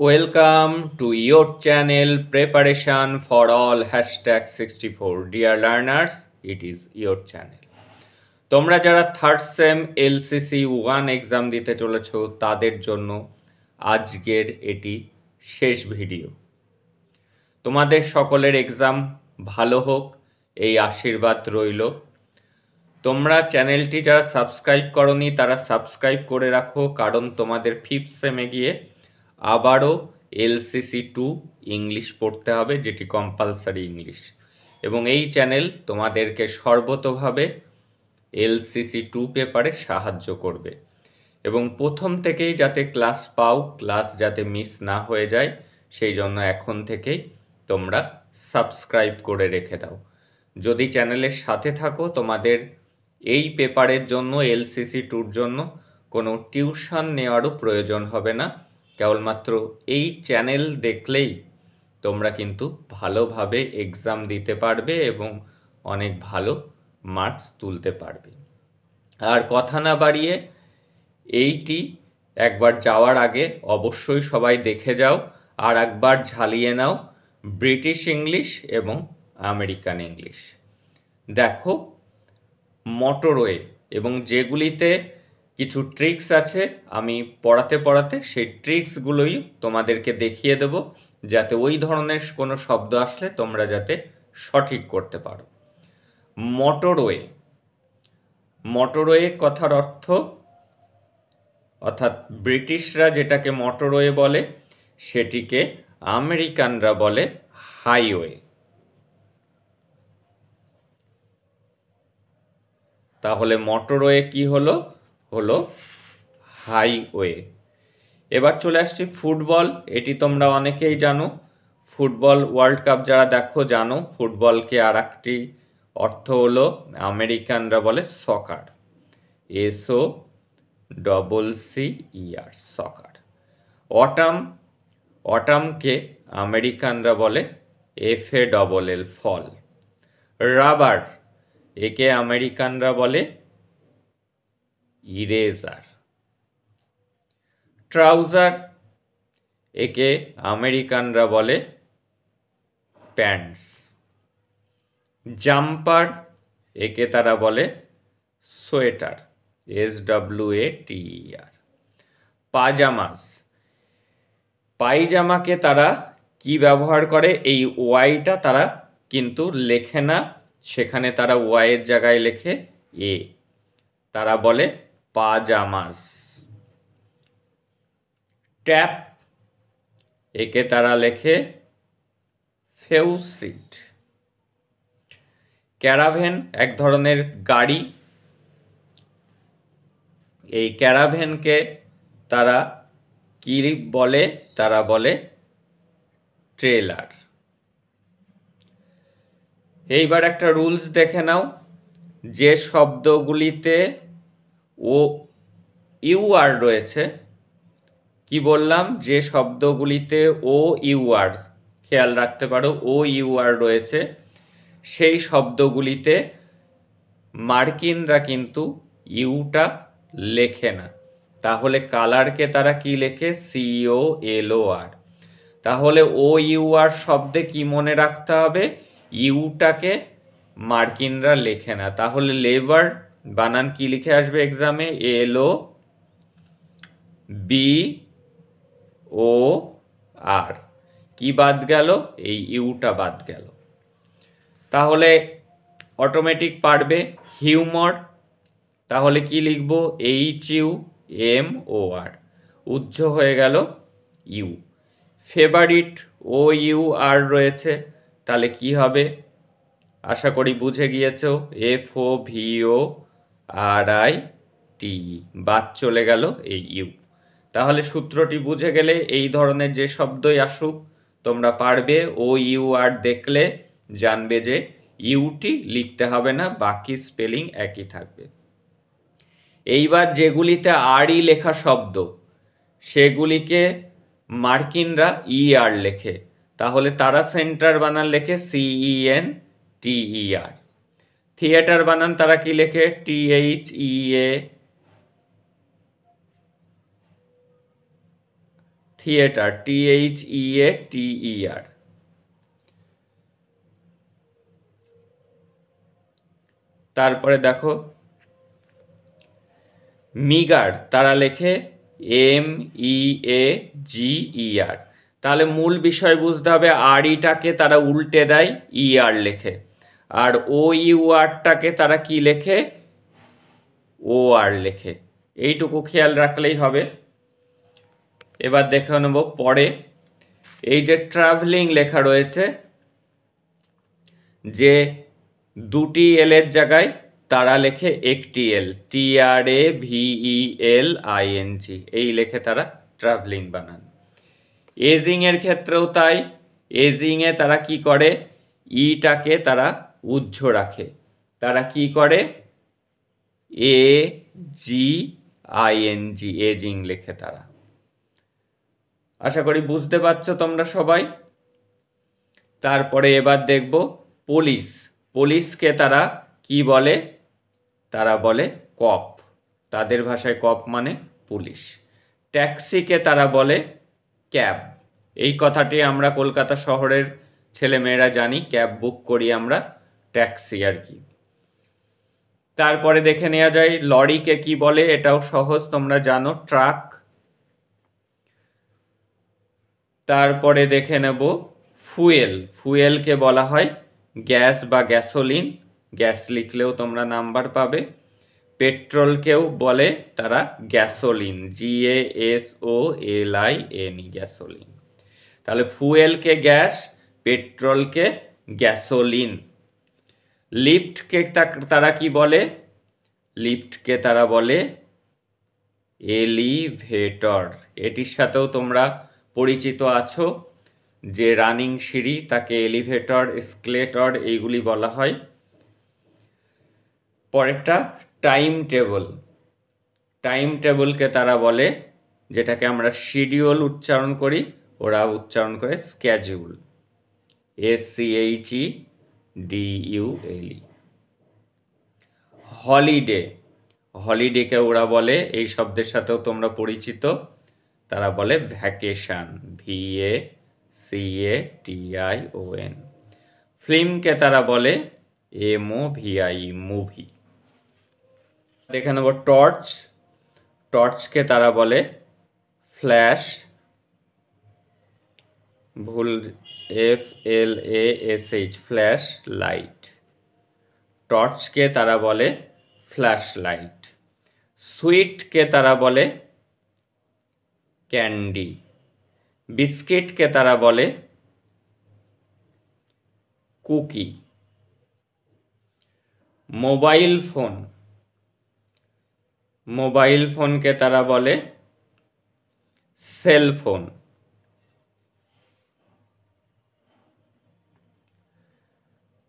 welcome to your channel preparation for all hashtag sixty four dear learners it is your channel তোমরা যারা third sem LCC one exam দিতে চলেছ তাদের জন্য আজকের এটি শেষ ভিডিও তোমাদের সকলের এক্সাম ভালো হোক এই আশীর্বাদ রইল তোমরা চ্যানেলটি যারা সাবস্ক্রাইব করনি তারা সাবস্ক্রাইব করে রাখো কারণ তোমাদের ফিফথ সেমে গিয়ে আবারও এলসিসি টু ইংলিশ পড়তে হবে যেটি কম্পালসারি ইংলিশ এবং এই চ্যানেল তোমাদেরকে সর্বতভাবে এলসিসি টু পেপারে সাহায্য করবে এবং প্রথম থেকেই যাতে ক্লাস পাও ক্লাস যাতে মিস না হয়ে যায় সেই জন্য এখন থেকেই তোমরা সাবস্ক্রাইব করে রেখে দাও যদি চ্যানেলের সাথে থাকো তোমাদের এই পেপারের জন্য এলসিসি টুর জন্য কোনো টিউশন নেওয়ারও প্রয়োজন হবে না কেবলমাত্র এই চ্যানেল দেখলেই তোমরা কিন্তু ভালোভাবে এক্সাম দিতে পারবে এবং অনেক ভালো মার্কস তুলতে পারবে আর কথা না বাড়িয়ে এইটি একবার যাওয়ার আগে অবশ্যই সবাই দেখে যাও আর একবার ঝালিয়ে নাও ব্রিটিশ ইংলিশ এবং আমেরিকান ইংলিশ দেখো মোটরওয়ে এবং যেগুলিতে কিছু ট্রিক্স আছে আমি পড়াতে পড়াতে সেই ট্রিক্সগুলোই তোমাদেরকে দেখিয়ে দেব যাতে ওই ধরনের কোনো শব্দ আসলে তোমরা যাতে সঠিক করতে পারো মোটরওয়ে মোটরওয়ে কথার অর্থ অর্থাৎ ব্রিটিশরা যেটাকে মোটরওয়ে বলে সেটিকে আমেরিকানরা বলে হাইওয়ে তাহলে মোটরওয়ে কি হলো হলো হাইওয়ে এবার চলে আসছি ফুটবল এটি তোমরা অনেকেই জানো ফুটবল ওয়ার্ল্ড কাপ যারা দেখো জানো ফুটবলকে আর একটি অর্থ হলো আমেরিকানরা বলে soccer S O double C E R soccer autumn অটামকে আমেরিকানরা বলে F A double L fall rubber একে আমেরিকানরা বলে ইরেজার ট্রাউজার একে আমেরিকানরা বলে প্যান্টস জাম্পার একে তারা বলে sweater S W A T R pajamas পাইজামাকে তারা কি ব্যবহার করে এই ওয়াইটা তারা কিন্তু লেখে না সেখানে তারা ওয়াইয়ের জায়গায় লেখে এ তারা বলে পাজামাস ট্যাপ একে তারা লেখে ফেউসিট ক্যারাভেন এক ধরনের গাড়ি এই ক্যারাভেনকে তারা কি বলে তারা বলে ট্রেলার এইবার একটা রুলস দেখে নাও যে শব্দগুলিতে ও ইউ আর রয়েছে কি বললাম যে শব্দগুলিতে ও ইউ আর খেয়াল রাখতে পারো ও ইউ আর রয়েছে সেই শব্দগুলিতে মার্কিনরা কিন্তু ইউটা লেখে না তাহলে কালারকে তারা কি লেখে সিও এলও আর তাহলে ও ইউ আর শব্দে কি মনে রাখতে হবে ইউটাকে মার্কিনরা লেখে না তাহলে লেবার বানান কি লিখে আসবে এক্সামে এল ও বি ও আর কি বাদ গেল এই ইউটা বাদ গেল তাহলে অটোমেটিক পারবে হিউমর তাহলে কি লিখব H U M O R উজ্জ হয়ে গেল U favourite O U R রয়েছে তাহলে কি হবে আশা করি বুঝে গিয়েছ F O ভিও R I T বাদ চলে গেল এই ইউ তাহলে সূত্রটি বুঝে গেলে এই ধরনের যে শব্দই আসুক তোমরা পারবে ও ইউ আর দেখলে জানবে যে ইউটি লিখতে হবে না বাকি স্পেলিং একই থাকবে এইবার যেগুলিতে আরই লেখা শব্দ সেগুলিকে মার্কিনরা ই আর লেখে তাহলে তারা সেন্টার বানার লেখে সিইএন টিইআর থিয়েটার বানান তারা কি লেখে T H E A theatre T H E A T E R তারপরে দেখো মিগার তারা লেখে এম ই এ জি ই আর তাহলে মূল বিষয় বুঝতে হবে আর ইটাকে তারা উল্টে দেয় ই e আর লেখে আর ও ইউ আরটাকে তারা কি লেখে ও আর লেখে এইটুকু খেয়াল রাখলেই হবে এবার দেখে নেব পরে এই যে ট্রাভেলিং লেখা রয়েছে যে দুটি এলের জায়গায় তারা লেখে একটি এল টি আর এ ভিই এল আই এন জি এই লেখে তারা ট্রাভেলিং বানান এজিংয়ের ক্ষেত্রেও তাই এজিংয়ে তারা কি করে ইটাকে e তারা উজ্জ রাখে তারা কি করে এ জি আইএনজি এজিং লেখে তারা আশা করি বুঝতে পারছো তোমরা সবাই তারপরে এবার দেখব পুলিশ পুলিশকে তারা কি বলে তারা বলে কপ তাদের ভাষায় কপ মানে পুলিশ ট্যাক্সিকে তারা বলে ক্যাব এই কথাটি আমরা কলকাতা শহরের ছেলেমেয়েরা জানি ক্যাব বুক করি আমরা ট্যাক্সি আর কি তারপরে দেখে নেওয়া যায় লরিকে কি বলে এটাও সহজ তোমরা জানো ট্রাক তারপরে দেখে নেব ফুয়েল ফুয়েলকে বলা হয় গ্যাস বা গ্যাসোলিন গ্যাস লিখলেও তোমরা নাম্বার পাবে পেট্রোলকেও বলে তারা gasoline G A S O L I N E gasoline তাহলে ফুয়েলকে গ্যাস পেট্রোলকে গ্যাসোলিন লিফটকে তারা কি বলে লিফটকে তারা বলে এলিভেটর এটির সাথেও তোমরা পরিচিত আছো যে রানিং সিঁড়ি তাকে এলিভেটর স্কেলেটর এইগুলি বলা হয় পরেরটা টাইম টেবল টাইম টেবলকে তারা বলে যেটাকে আমরা শিডিউল উচ্চারণ করি ওরা উচ্চারণ করে schedule S C H E D U L E holiday হলিডেকে ওরা বলে এই শব্দের সাথেও তোমরা পরিচিত তারা বলে vacation V A C A T I O N ফিল্মকে তারা বলে M O V I movie দেখে নেব টর্চ টর্চকে তারা বলে ফ্ল্যাশ ভুল F L A S H flashlight টর্চকে তারা বলে ফ্ল্যাশ লাইট সুইটকে তারা বলে ক্যান্ডি বিস্কিটকে তারা বলে কুকি মোবাইল ফোন মোবাইল ফোনকে তারা বলে সেল ফোন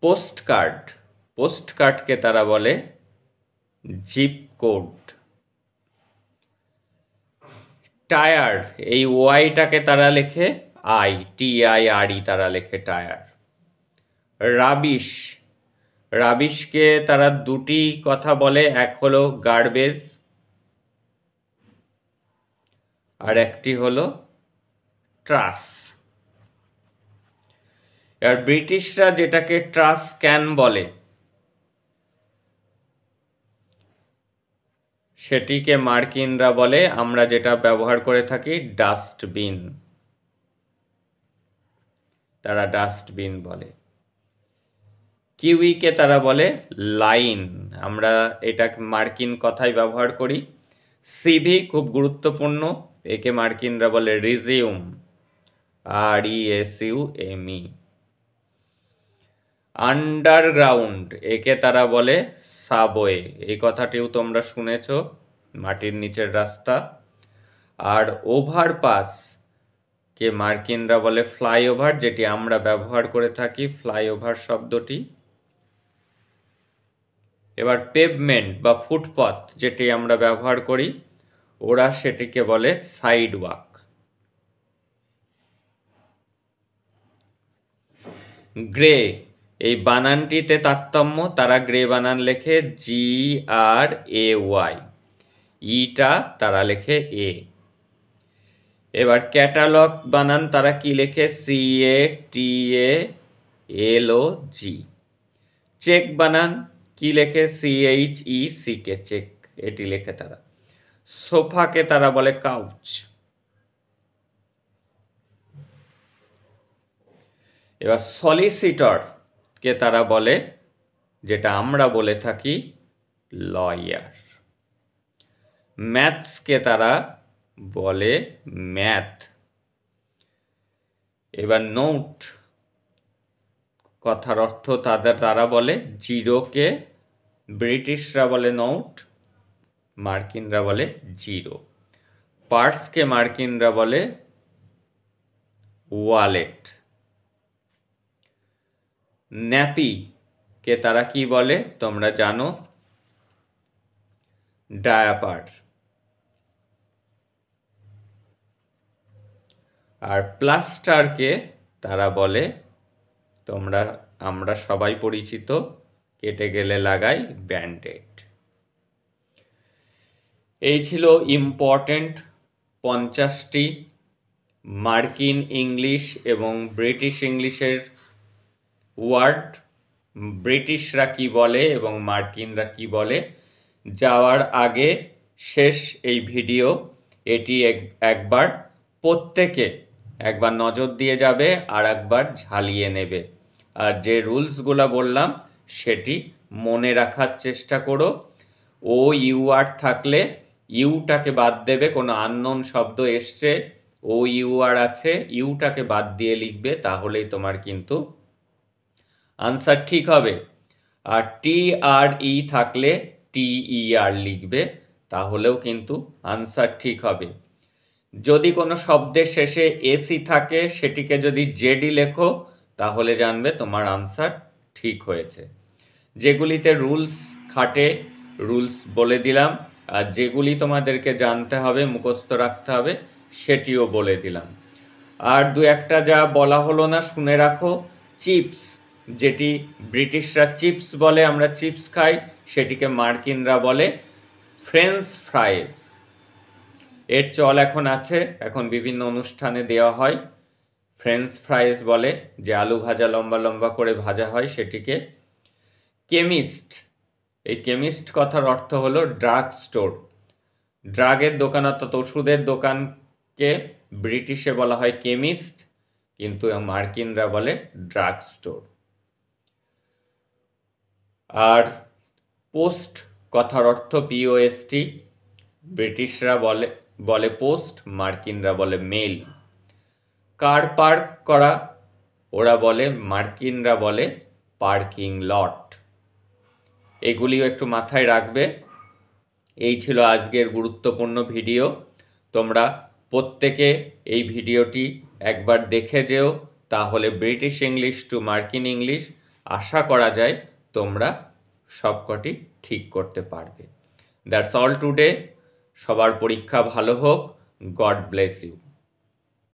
পোস্ট কার্ড পোস্ট কার্ডকে তারা বলে জিপ কোড টায়ার এই ওয়াইটাকে তারা লেখে আই টি আই আর ই তারা লেখে টায়ার রাবিশ রাবিশকে তারা দুটি কথা বলে এক হলো গার্বেজ আর একটি হলো ট্রাস্ট আর ব্রিটিশরা যেটাকে ট্রাস ক্যান বলে সেটিকে মার্কিনরা বলে আমরা যেটা ব্যবহার করে থাকি ডাস্টবিন তারা ডাস্টবিন বলে কিউইকে তারা বলে লাইন আমরা এটা মার্কিন কথায় ব্যবহার করি সিভি খুব গুরুত্বপূর্ণ একে মার্কিনরা বলে resume R E S U M E underground একে তারা বলে সাবওয়ে এই কথাটিও তোমরা শুনেছ মাটির নিচের রাস্তা আর ওভারপাস কে মার্কিনরা বলে ফ্লাইওভার যেটি আমরা ব্যবহার করে থাকি ফ্লাইওভার শব্দটি এবার পেভমেন্ট বা ফুটপথ যেটি আমরা ব্যবহার করি ওরা সেটিকে বলে সাইডওয়াক গ্রে এই বানানটিতে তারতম্য তারা গ্রে বানান লেখে জি আর এ ওয়াই ইটা তারা লেখে এ এবার ক্যাটালগ বানান তারা কি লেখে C A T A L O G check বানান কি লেখে C H E C K check এটি লেখে তারা সোফাকে তারা বলে কাউচ এবার সলিসিটর কে তারা বলে যেটা আমরা বলে থাকি লয়ার ম্যাথসকে তারা বলে ম্যাথ এবার নোট কথার অর্থ তাদের তারা বলে জিরোকে ব্রিটিশরা বলে নোট মার্কিনরা বলে জিরো পার্সকে মার্কিনরা বলে ওয়ালেট কে তারা কি বলে তোমরা জানো ডায়াপার আর প্লাস্টারকে তারা বলে তোমরা আমরা সবাই পরিচিত কেটে গেলে লাগাই ব্যান্ডেড এই ছিল ইম্পর্ট্যান্ট পঞ্চাশটি মার্কিন ইংলিশ এবং ব্রিটিশ ইংলিশের ওয়ার্ড ব্রিটিশরা কি বলে এবং মার্কিনরা কি বলে যাওয়ার আগে শেষ এই ভিডিও এটি একবার প্রত্যেকে একবার নজর দিয়ে যাবে আর একবার ঝালিয়ে নেবে আর যে রুলসগুলো বললাম সেটি মনে রাখার চেষ্টা করো ও ইউ আর থাকলে ইউটাকে বাদ দেবে কোনো আননোন শব্দ এসছে ও ইউ আর আছে ইউটাকে বাদ দিয়ে লিখবে তাহলেই তোমার কিন্তু আনসার ঠিক হবে আর টি আর ই e থাকলে টি ই আর লিখবে তাহলেও কিন্তু আনসার ঠিক হবে যদি কোনো শব্দের শেষে এসি e থাকে সেটিকে যদি জেডি লেখো তাহলে জানবে তোমার আনসার ঠিক হয়েছে যেগুলিতে রুলস খাটে রুলস বলে দিলাম আর যেগুলি তোমাদেরকে জানতে হবে মুখস্থ রাখতে হবে সেটিও বলে দিলাম আর দু একটা যা বলা হলো না শুনে রাখো চিপস যেটি ব্রিটিশরা চিপস বলে আমরা চিপস খাই সেটিকে মার্কিনরা বলে ফ্রেঞ্চ ফ্রাইস এর চল এখন আছে এখন বিভিন্ন অনুষ্ঠানে দেওয়া হয় ফ্রেঞ্চ ফ্রাইস বলে যে আলু ভাজা লম্বা লম্বা করে ভাজা হয় সেটিকে কেমিস্ট এই কেমিস্ট কথার অর্থ হলো ড্রাগ স্টোর ড্রাগের দোকান অর্থাৎ ওষুধের দোকানকে ব্রিটিশে বলা হয় কেমিস্ট কিন্তু মার্কিনরা বলে ড্রাগ স্টোর আর পোস্ট কথার অর্থ পিওএসটি ব্রিটিশরা বলে বলে পোস্ট মার্কিনরা বলে মেল কার পার্ক করা ওরা বলে মার্কিনরা বলে পার্কিং লট এগুলিও একটু মাথায় রাখবে এই ছিল আজকের গুরুত্বপূর্ণ ভিডিও তোমরা প্রত্যেকে এই ভিডিওটি একবার দেখে যেও তাহলে ব্রিটিশ ইংলিশ টু মার্কিন ইংলিশ আশা করা যায় তোমরা সবকটি ঠিক করতে পারবে দ্যাটস অল টুডে সবার পরীক্ষা ভালো হোক গড ব্লেস ইউ